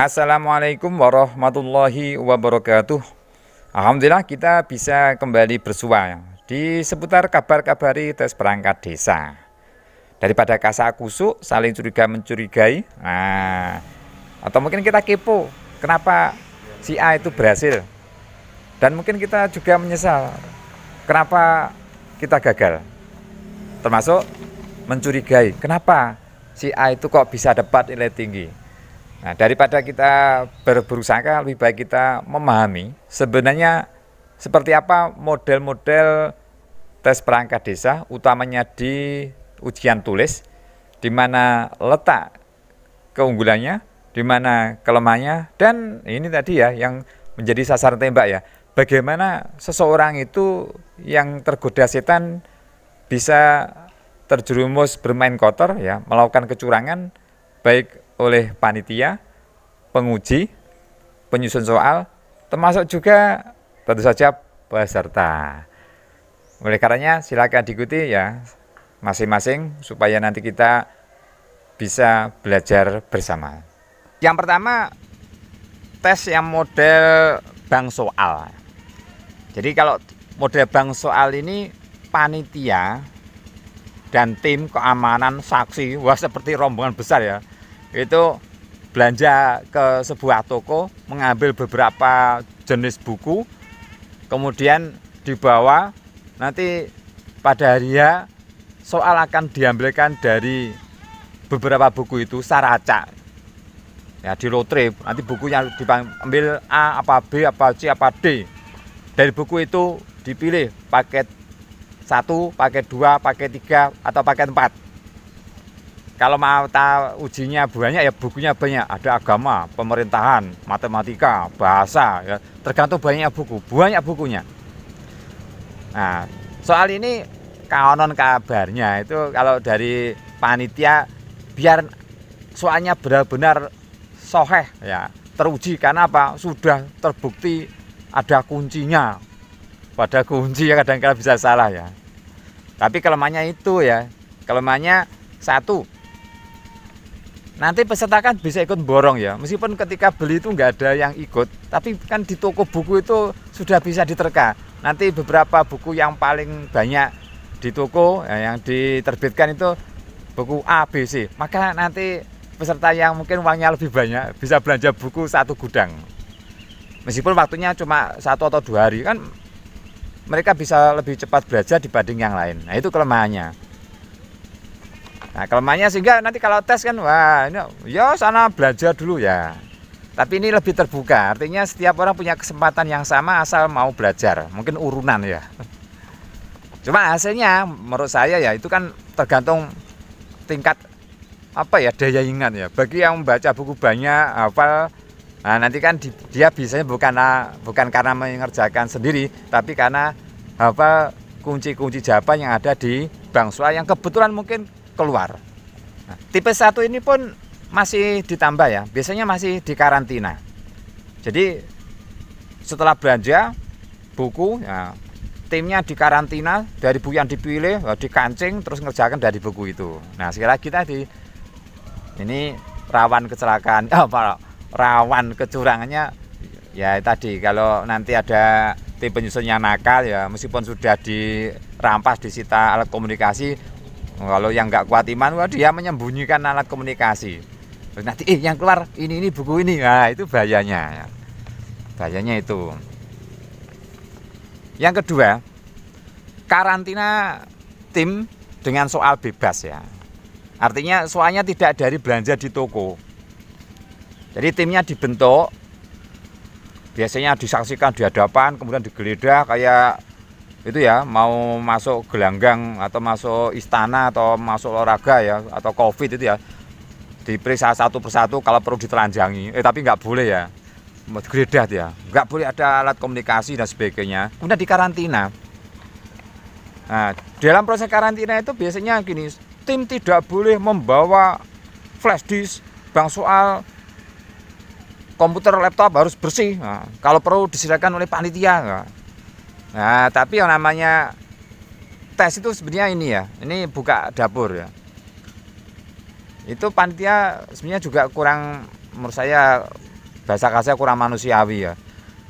Assalamualaikum warahmatullahi wabarakatuh. Alhamdulillah kita bisa kembali bersua di seputar kabar-kabari tes perangkat desa. Daripada kasak kusuk saling curiga mencurigai. Nah, atau mungkin kita kepo, kenapa si A itu berhasil? Dan mungkin kita juga menyesal kenapa kita gagal. Termasuk mencurigai, kenapa si A itu kok bisa dapat nilai tinggi? Nah, daripada kita berburusangka lebih baik kita memahami sebenarnya seperti apa model-model tes perangkat desa utamanya di ujian tulis di mana letak keunggulannya, di mana kelemahannya dan ini tadi ya yang menjadi sasaran tembak ya. Bagaimana seseorang itu yang tergoda setan bisa terjerumus bermain kotor ya, melakukan kecurangan baik oleh panitia, penguji, penyusun soal, termasuk juga tentu saja peserta. Oleh karenanya silakan diikuti ya masing-masing supaya nanti kita bisa belajar bersama. Yang pertama tes yang model bank soal. Jadi kalau model bank soal ini panitia dan tim keamanan saksi wah seperti rombongan besar ya itu belanja ke sebuah toko mengambil beberapa jenis buku kemudian dibawa nanti pada hari ya soal akan diambilkan dari beberapa buku itu secara acak ya di lotre nanti bukunya diambil A apa B apa C apa D dari buku itu dipilih paket satu paket dua paket tiga atau paket empat kalau mau ujinya banyak ya bukunya banyak. Ada agama, pemerintahan, matematika, bahasa. Ya. Tergantung banyak buku, banyak bukunya. Nah, soal ini kanon kabarnya itu kalau dari panitia biar soalnya benar-benar soheh ya teruji karena apa sudah terbukti ada kuncinya pada kunci ya kadang-kadang bisa salah ya tapi kelemahannya itu ya kelemahannya satu Nanti peserta kan bisa ikut borong ya, meskipun ketika beli itu nggak ada yang ikut, tapi kan di toko buku itu sudah bisa diterka. Nanti beberapa buku yang paling banyak di toko ya, yang diterbitkan itu buku A, B, C. Maka nanti peserta yang mungkin uangnya lebih banyak bisa belanja buku satu gudang. Meskipun waktunya cuma satu atau dua hari kan mereka bisa lebih cepat belajar dibanding yang lain. Nah itu kelemahannya. Nah, kelemahannya sehingga nanti kalau tes kan wah ini ya sana belajar dulu ya. Tapi ini lebih terbuka, artinya setiap orang punya kesempatan yang sama asal mau belajar, mungkin urunan ya. Cuma hasilnya menurut saya ya itu kan tergantung tingkat apa ya daya ingat ya. Bagi yang membaca buku banyak, hafal nah nanti kan di, dia biasanya bukan ah, bukan karena mengerjakan sendiri, tapi karena hafal kunci-kunci jawaban yang ada di bangsa yang kebetulan mungkin keluar. Nah, tipe satu ini pun masih ditambah ya, biasanya masih di karantina. Jadi setelah belanja buku, ya, timnya karantina dari buku yang dipilih, ya, di kancing, terus ngerjakan dari buku itu. Nah sekali lagi tadi ini rawan kecelakaan, oh, rawan kecurangannya ya tadi kalau nanti ada tim penyusun nakal ya meskipun sudah dirampas disita alat komunikasi kalau yang nggak kuat iman, wah dia ya menyembunyikan alat komunikasi. nanti eh yang keluar ini ini buku ini, nah itu bahayanya. Bahayanya itu. Yang kedua, karantina tim dengan soal bebas ya. Artinya soalnya tidak dari belanja di toko. Jadi timnya dibentuk biasanya disaksikan di hadapan kemudian digeledah kayak itu ya mau masuk gelanggang atau masuk istana atau masuk olahraga ya atau covid itu ya diperiksa satu persatu kalau perlu ditelanjangi eh tapi nggak boleh ya gredah ya nggak boleh ada alat komunikasi dan sebagainya kemudian di karantina nah dalam proses karantina itu biasanya gini tim tidak boleh membawa flash disk bang soal komputer laptop harus bersih nah, kalau perlu disediakan oleh panitia nah Nah, tapi yang namanya tes itu sebenarnya ini ya, ini buka dapur ya. Itu panitia sebenarnya juga kurang menurut saya bahasa kasar kurang manusiawi ya.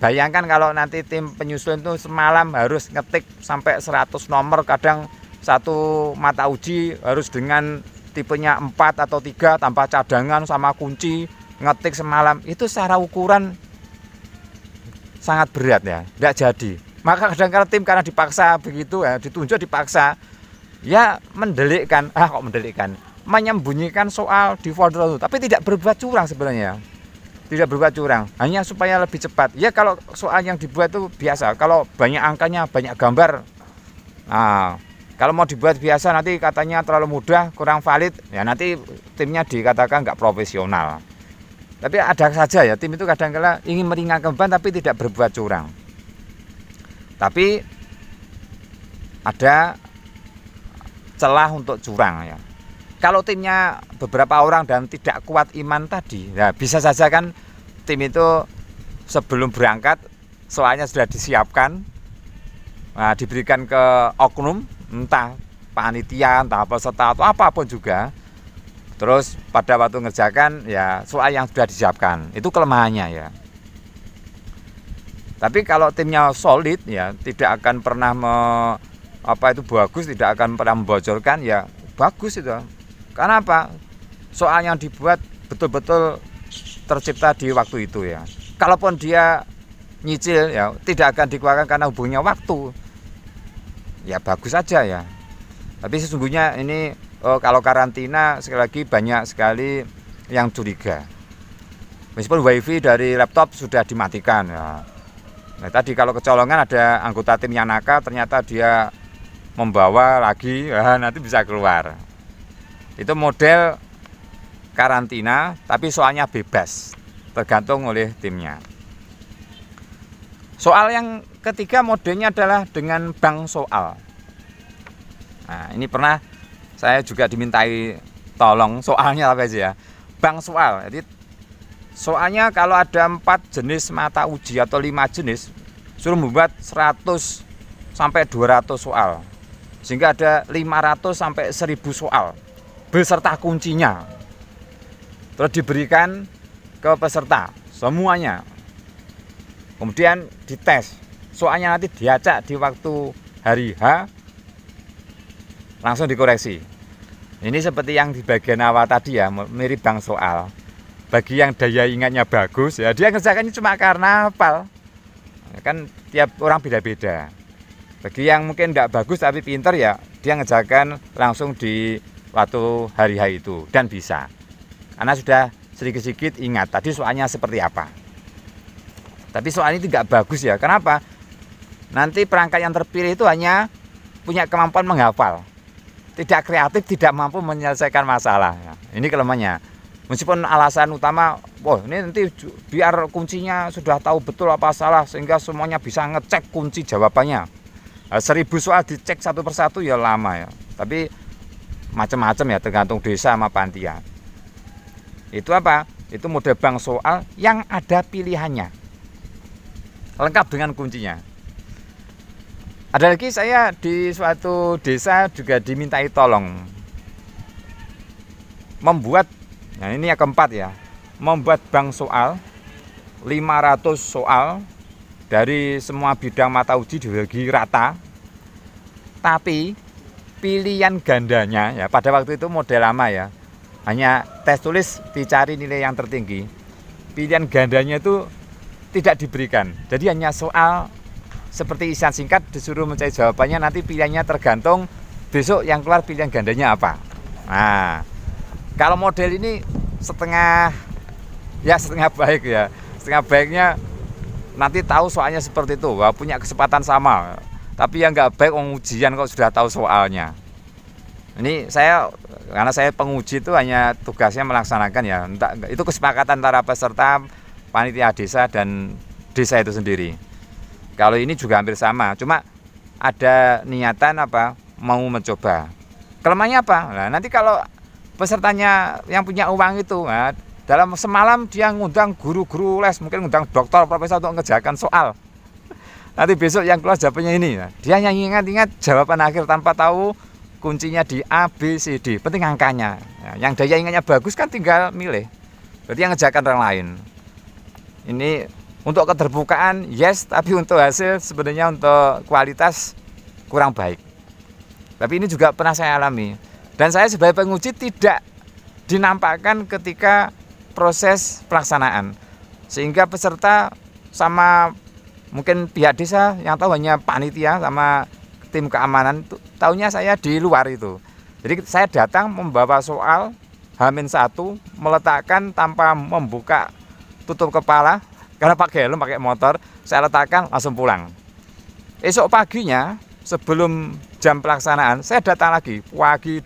Bayangkan kalau nanti tim penyusun itu semalam harus ngetik sampai 100 nomor, kadang satu mata uji harus dengan tipenya 4 atau tiga tanpa cadangan sama kunci ngetik semalam. Itu secara ukuran sangat berat ya, tidak jadi maka kadang-kadang tim karena dipaksa begitu ya ditunjuk dipaksa ya mendelikkan ah kok mendelikkan menyembunyikan soal di folder itu tapi tidak berbuat curang sebenarnya tidak berbuat curang hanya supaya lebih cepat ya kalau soal yang dibuat itu biasa kalau banyak angkanya banyak gambar nah kalau mau dibuat biasa nanti katanya terlalu mudah kurang valid ya nanti timnya dikatakan nggak profesional tapi ada saja ya tim itu kadang-kala ingin meringankan beban tapi tidak berbuat curang tapi ada celah untuk curang ya kalau timnya beberapa orang dan tidak kuat iman tadi ya bisa saja kan tim itu sebelum berangkat soalnya sudah disiapkan nah, diberikan ke oknum entah panitia entah peserta atau apapun juga terus pada waktu ngerjakan ya soal yang sudah disiapkan itu kelemahannya ya tapi kalau timnya solid ya tidak akan pernah me, apa itu bagus, tidak akan pernah membocorkan ya bagus itu. Karena apa? Soal yang dibuat betul-betul tercipta di waktu itu ya. Kalaupun dia nyicil ya tidak akan dikeluarkan karena hubungnya waktu. Ya bagus saja ya. Tapi sesungguhnya ini oh, kalau karantina sekali lagi banyak sekali yang curiga. Meskipun wifi dari laptop sudah dimatikan ya Nah, tadi kalau kecolongan ada anggota tim yang nakal, ternyata dia membawa lagi, nah, nanti bisa keluar. Itu model karantina, tapi soalnya bebas, tergantung oleh timnya. Soal yang ketiga modelnya adalah dengan bank soal. Nah, ini pernah saya juga dimintai tolong soalnya apa aja ya. Bank soal. Jadi Soalnya kalau ada empat jenis mata uji atau lima jenis, suruh membuat 100 sampai 200 soal. Sehingga ada 500 sampai 1000 soal beserta kuncinya. Terus diberikan ke peserta semuanya. Kemudian dites. Soalnya nanti diacak di waktu hari H langsung dikoreksi. Ini seperti yang di bagian awal tadi ya, mirip bang soal bagi yang daya ingatnya bagus ya dia ngerjakannya cuma karena hafal ya, kan tiap orang beda-beda bagi yang mungkin tidak bagus tapi pinter ya dia ngerjakan langsung di waktu hari hari itu dan bisa karena sudah sedikit-sedikit ingat tadi soalnya seperti apa tapi soal ini tidak bagus ya kenapa nanti perangkat yang terpilih itu hanya punya kemampuan menghafal tidak kreatif tidak mampu menyelesaikan masalah ini kelemahannya meskipun alasan utama wah ini nanti biar kuncinya sudah tahu betul apa salah sehingga semuanya bisa ngecek kunci jawabannya eh, seribu soal dicek satu persatu ya lama ya tapi macam-macam ya tergantung desa sama pantia itu apa itu mode bank soal yang ada pilihannya lengkap dengan kuncinya ada lagi saya di suatu desa juga dimintai tolong membuat Nah ini yang keempat ya, membuat bank soal 500 soal dari semua bidang mata uji dibagi rata. Tapi pilihan gandanya ya pada waktu itu model lama ya. Hanya tes tulis dicari nilai yang tertinggi. Pilihan gandanya itu tidak diberikan. Jadi hanya soal seperti isian singkat disuruh mencari jawabannya nanti pilihannya tergantung besok yang keluar pilihan gandanya apa. Nah, kalau model ini setengah ya setengah baik ya. Setengah baiknya nanti tahu soalnya seperti itu, Wah, punya kesempatan sama. Tapi yang nggak baik orang ujian kok sudah tahu soalnya. Ini saya karena saya penguji itu hanya tugasnya melaksanakan ya. itu kesepakatan antara peserta, panitia desa dan desa itu sendiri. Kalau ini juga hampir sama, cuma ada niatan apa mau mencoba. Kelemahannya apa? Nah, nanti kalau pesertanya yang punya uang itu nah, dalam semalam dia ngundang guru-guru les mungkin ngundang dokter profesor untuk ngejarkan soal nanti besok yang keluar jawabannya ini nah, dia yang ingat-ingat jawaban akhir tanpa tahu kuncinya di A B C D penting angkanya nah, yang daya ingatnya bagus kan tinggal milih berarti yang ngejarkan orang lain ini untuk keterbukaan yes tapi untuk hasil sebenarnya untuk kualitas kurang baik tapi ini juga pernah saya alami dan saya sebagai penguji tidak dinampakkan ketika proses pelaksanaan. Sehingga peserta sama mungkin pihak desa yang tahu hanya panitia sama tim keamanan tahunya saya di luar itu. Jadi saya datang membawa soal Hamin satu meletakkan tanpa membuka tutup kepala karena pakai helm pakai motor saya letakkan langsung pulang. Esok paginya sebelum jam pelaksanaan saya datang lagi pagi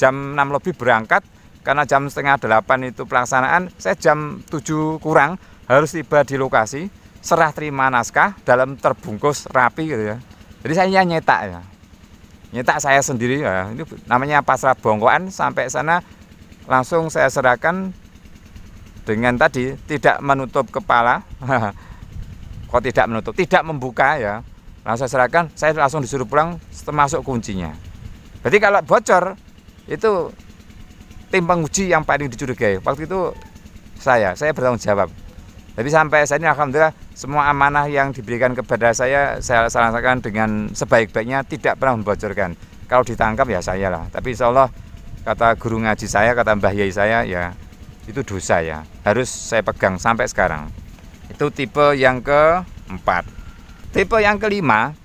jam 6 lebih berangkat karena jam setengah 8 itu pelaksanaan saya jam 7 kurang harus tiba di lokasi serah terima naskah dalam terbungkus rapi gitu ya jadi saya nyetak ya nyetak saya sendiri ya ini namanya pasrah bongkoan sampai sana langsung saya serahkan dengan tadi tidak menutup kepala kok tidak menutup tidak membuka ya langsung saya serahkan saya langsung disuruh pulang termasuk kuncinya jadi kalau bocor itu tim penguji yang paling dicurigai waktu itu saya saya bertanggung jawab tapi sampai saat ini alhamdulillah semua amanah yang diberikan kepada saya saya laksanakan dengan sebaik-baiknya tidak pernah membocorkan kalau ditangkap ya saya lah tapi insya Allah kata guru ngaji saya kata mbah yai saya ya itu dosa ya harus saya pegang sampai sekarang itu tipe yang keempat tipe yang kelima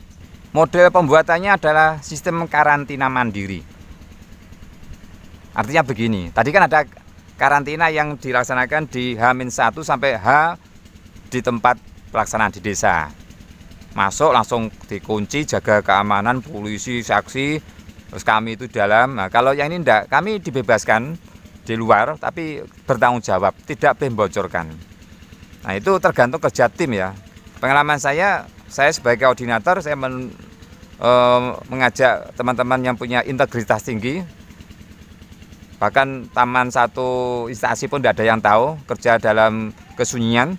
model pembuatannya adalah sistem karantina mandiri Artinya begini, tadi kan ada karantina yang dilaksanakan di H-1 sampai H di tempat pelaksanaan di desa. Masuk langsung dikunci, jaga keamanan, polisi, saksi, terus kami itu dalam. Nah, kalau yang ini enggak, kami dibebaskan di luar tapi bertanggung jawab, tidak membocorkan. Nah, itu tergantung kerja tim ya. Pengalaman saya, saya sebagai koordinator saya men, e, mengajak teman-teman yang punya integritas tinggi bahkan taman satu instansi pun tidak ada yang tahu kerja dalam kesunyian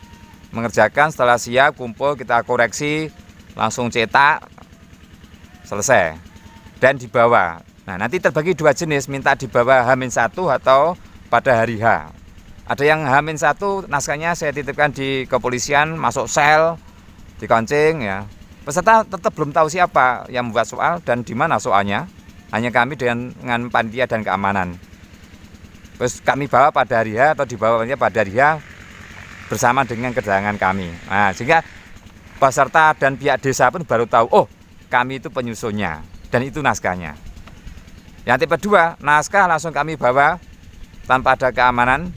mengerjakan setelah siap kumpul kita koreksi langsung cetak selesai dan dibawa nah nanti terbagi dua jenis minta dibawa h satu atau pada hari H ada yang h satu naskahnya saya titipkan di kepolisian masuk sel di kancing ya peserta tetap belum tahu siapa yang membuat soal dan di mana soalnya hanya kami dengan, dengan panitia dan keamanan Terus kami bawa pada hari ya atau dibawanya pada hari ya bersama dengan kedatangan kami. Nah, sehingga peserta dan pihak desa pun baru tahu, oh kami itu penyusunnya dan itu naskahnya. Yang tipe dua, naskah langsung kami bawa tanpa ada keamanan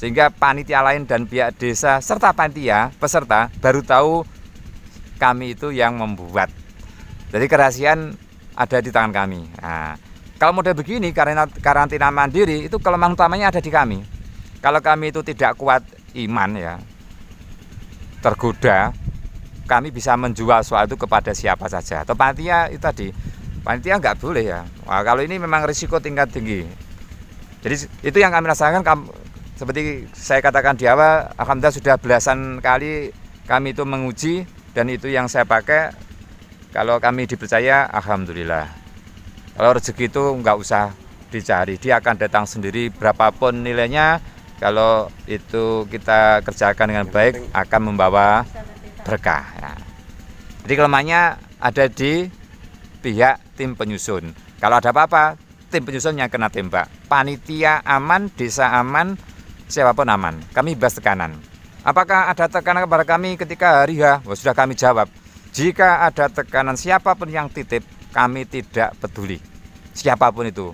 sehingga panitia lain dan pihak desa serta panitia peserta baru tahu kami itu yang membuat. Jadi kerahasiaan ada di tangan kami. Nah, kalau model begini karena karantina mandiri itu kelemahan utamanya ada di kami. Kalau kami itu tidak kuat iman ya, tergoda, kami bisa menjual suatu kepada siapa saja. Atau panitia itu tadi, panitia nggak boleh ya. Wah, kalau ini memang risiko tingkat tinggi. Jadi itu yang kami rasakan seperti saya katakan di awal, alhamdulillah sudah belasan kali kami itu menguji dan itu yang saya pakai. Kalau kami dipercaya, alhamdulillah. Kalau rezeki itu nggak usah dicari, dia akan datang sendiri berapapun nilainya. Kalau itu kita kerjakan dengan baik akan membawa berkah. Ya. Jadi kelemahannya ada di pihak tim penyusun. Kalau ada apa-apa, tim penyusun yang kena tembak. Panitia aman, desa aman, siapapun aman. Kami bebas tekanan. Apakah ada tekanan kepada kami ketika hari H? sudah kami jawab. Jika ada tekanan siapapun yang titip, kami tidak peduli siapapun itu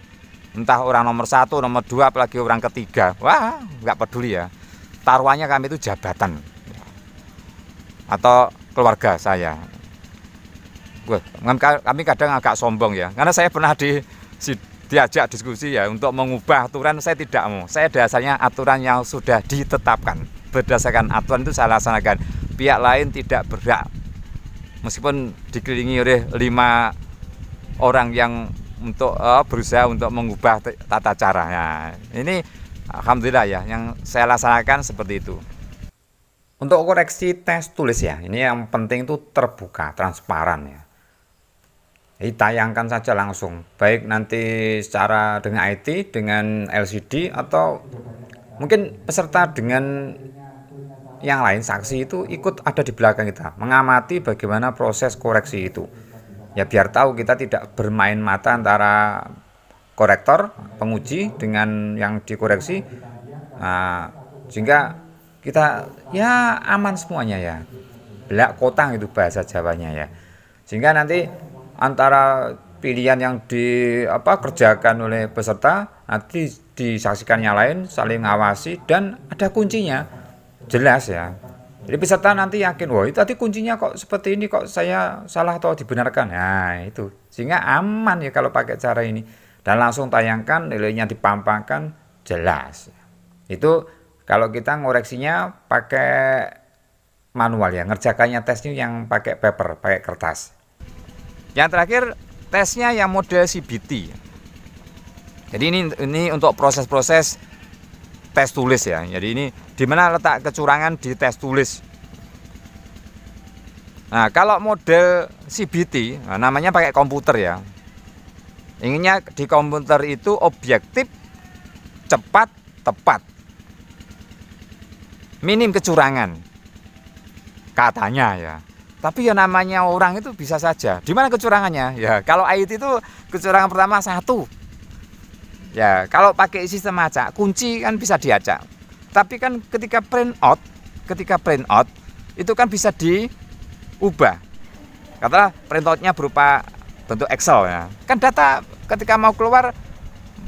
entah orang nomor satu nomor dua apalagi orang ketiga wah nggak peduli ya taruhannya kami itu jabatan atau keluarga saya kami kadang agak sombong ya karena saya pernah di, diajak diskusi ya untuk mengubah aturan saya tidak mau saya dasarnya aturan yang sudah ditetapkan berdasarkan aturan itu saya laksanakan pihak lain tidak berhak meskipun dikelilingi oleh lima orang yang untuk uh, berusaha untuk mengubah tata caranya. Ini alhamdulillah ya yang saya laksanakan seperti itu. Untuk koreksi tes tulis ya, ini yang penting itu terbuka, transparan ya. Ditayangkan saja langsung, baik nanti secara dengan IT, dengan LCD atau mungkin peserta dengan yang lain saksi itu ikut ada di belakang kita, mengamati bagaimana proses koreksi itu ya biar tahu kita tidak bermain mata antara korektor penguji dengan yang dikoreksi nah, sehingga kita ya aman semuanya ya belak kotang itu bahasa Jawanya ya sehingga nanti antara pilihan yang di apa kerjakan oleh peserta nanti disaksikan yang lain saling ngawasi dan ada kuncinya jelas ya jadi peserta nanti yakin, wah itu tadi kuncinya kok seperti ini kok saya salah atau dibenarkan. Nah itu sehingga aman ya kalau pakai cara ini dan langsung tayangkan nilainya dipampangkan jelas. Itu kalau kita ngoreksinya pakai manual ya, ngerjakannya tesnya yang pakai paper, pakai kertas. Yang terakhir tesnya yang model CBT. Jadi ini ini untuk proses-proses tes tulis ya. Jadi ini di mana letak kecurangan di tes tulis. Nah, kalau model CBT, nah namanya pakai komputer ya. Inginnya di komputer itu objektif, cepat, tepat. Minim kecurangan. Katanya ya. Tapi ya namanya orang itu bisa saja. Di mana kecurangannya? Ya, kalau IT itu kecurangan pertama satu, Ya, kalau pakai sistem acak, kunci kan bisa diacak. Tapi kan ketika print out, ketika print out itu kan bisa diubah. Katalah print outnya berupa bentuk Excel ya. Kan data ketika mau keluar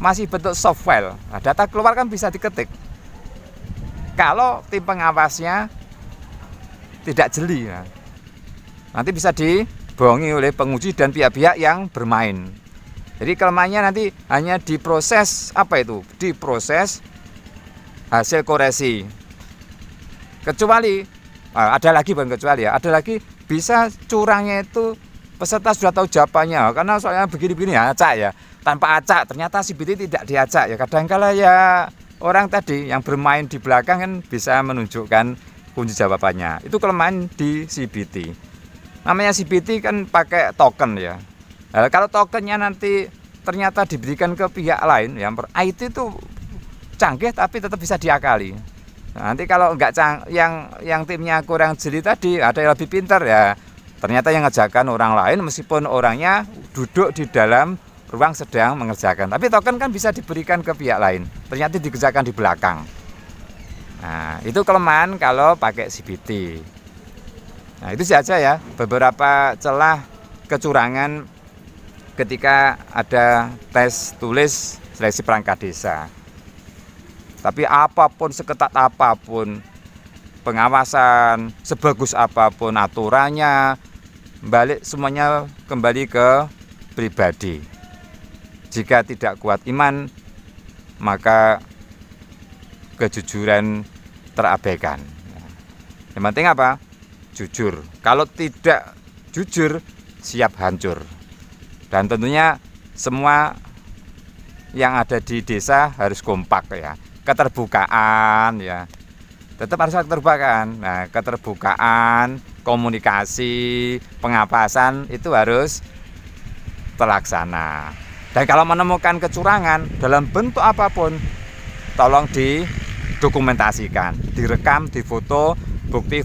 masih bentuk soft file. Nah, data keluar kan bisa diketik. Kalau tim pengawasnya tidak jeli, ya. nanti bisa dibohongi oleh penguji dan pihak-pihak yang bermain. Jadi kelemahannya nanti hanya diproses apa itu? Diproses hasil koreksi. Kecuali ah, ada lagi bukan kecuali ya, ada lagi bisa curangnya itu peserta sudah tahu jawabannya karena soalnya begini-begini ya acak ya tanpa acak ternyata si BT tidak diacak ya kadangkala ya orang tadi yang bermain di belakang kan bisa menunjukkan kunci jawabannya itu kelemahan di CBT namanya CBT kan pakai token ya Nah, kalau tokennya nanti ternyata diberikan ke pihak lain, yang per IT ah, itu canggih tapi tetap bisa diakali. Nah, nanti kalau nggak cang, yang yang timnya kurang jeli tadi ada yang lebih pintar ya. Ternyata yang ngerjakan orang lain meskipun orangnya duduk di dalam ruang sedang mengerjakan. Tapi token kan bisa diberikan ke pihak lain. Ternyata dikerjakan di belakang. Nah, itu kelemahan kalau pakai CBT. Nah, itu saja ya beberapa celah kecurangan ketika ada tes tulis seleksi perangkat desa. Tapi apapun seketat apapun pengawasan sebagus apapun aturannya balik semuanya kembali ke pribadi. Jika tidak kuat iman maka kejujuran terabaikan. Yang penting apa? Jujur. Kalau tidak jujur siap hancur dan tentunya semua yang ada di desa harus kompak ya keterbukaan ya tetap harus keterbukaan nah keterbukaan komunikasi pengapasan itu harus terlaksana dan kalau menemukan kecurangan dalam bentuk apapun tolong didokumentasikan direkam difoto bukti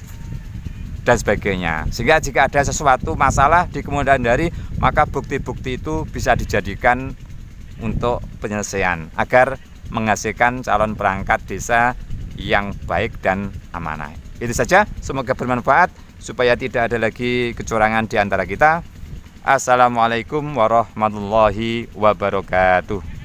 dan sebagainya. Sehingga jika ada sesuatu masalah di kemudian hari, maka bukti-bukti itu bisa dijadikan untuk penyelesaian agar menghasilkan calon perangkat desa yang baik dan amanah. Itu saja, semoga bermanfaat supaya tidak ada lagi kecurangan di antara kita. Assalamualaikum warahmatullahi wabarakatuh.